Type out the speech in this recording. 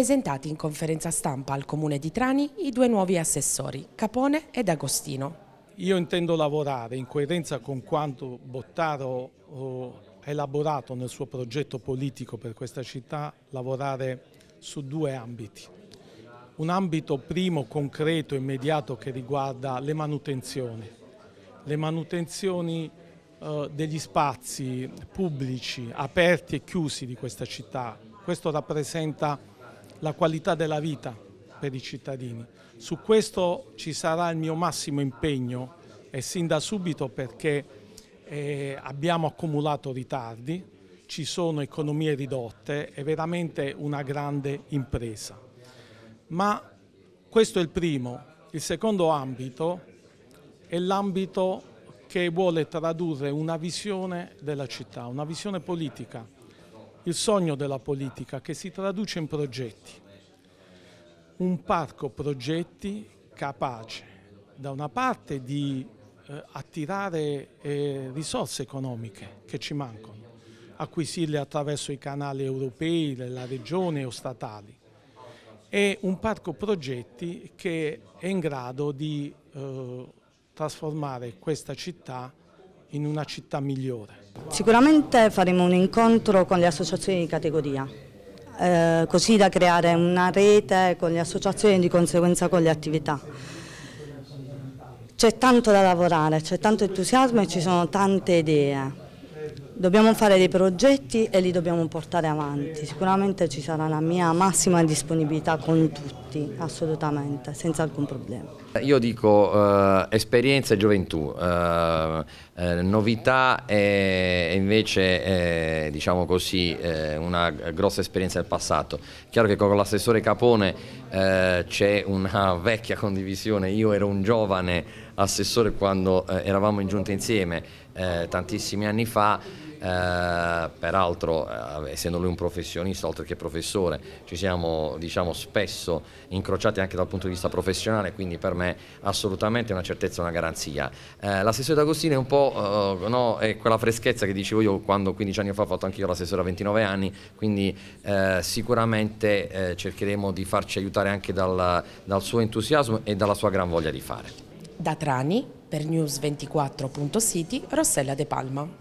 presentati in conferenza stampa al Comune di Trani i due nuovi assessori, Capone ed Agostino. Io intendo lavorare in coerenza con quanto Bottaro eh, ha elaborato nel suo progetto politico per questa città, lavorare su due ambiti. Un ambito primo, concreto, immediato che riguarda le manutenzioni. Le manutenzioni eh, degli spazi pubblici aperti e chiusi di questa città. Questo rappresenta la qualità della vita per i cittadini. Su questo ci sarà il mio massimo impegno e sin da subito perché eh, abbiamo accumulato ritardi, ci sono economie ridotte, è veramente una grande impresa. Ma questo è il primo. Il secondo ambito è l'ambito che vuole tradurre una visione della città, una visione politica il sogno della politica che si traduce in progetti. Un parco progetti capace da una parte di eh, attirare eh, risorse economiche che ci mancano, acquisirle attraverso i canali europei, della regione o statali, e un parco progetti che è in grado di eh, trasformare questa città in una città migliore. Sicuramente faremo un incontro con le associazioni di categoria, eh, così da creare una rete con le associazioni e di conseguenza con le attività. C'è tanto da lavorare, c'è tanto entusiasmo e ci sono tante idee. Dobbiamo fare dei progetti e li dobbiamo portare avanti. Sicuramente ci sarà la mia massima disponibilità con tutti, assolutamente, senza alcun problema. Io dico eh, esperienza e gioventù, eh, eh, novità e invece eh, diciamo così, eh, una grossa esperienza del passato. Chiaro che con l'assessore Capone eh, c'è una vecchia condivisione, io ero un giovane assessore quando eh, eravamo in giunta insieme eh, tantissimi anni fa, eh, peraltro eh, essendo lui un professionista oltre che professore ci siamo diciamo, spesso incrociati anche dal punto di vista professionale quindi per me assolutamente una certezza e una garanzia. Eh, l'assessore D'Agostino è un po' eh, no, è quella freschezza che dicevo io quando 15 anni fa ho fatto anche io l'assessore a 29 anni quindi sicuramente cercheremo di farci aiutare anche dal, dal suo entusiasmo e dalla sua gran voglia di fare. Da Trani, per News24.City, Rossella De Palma.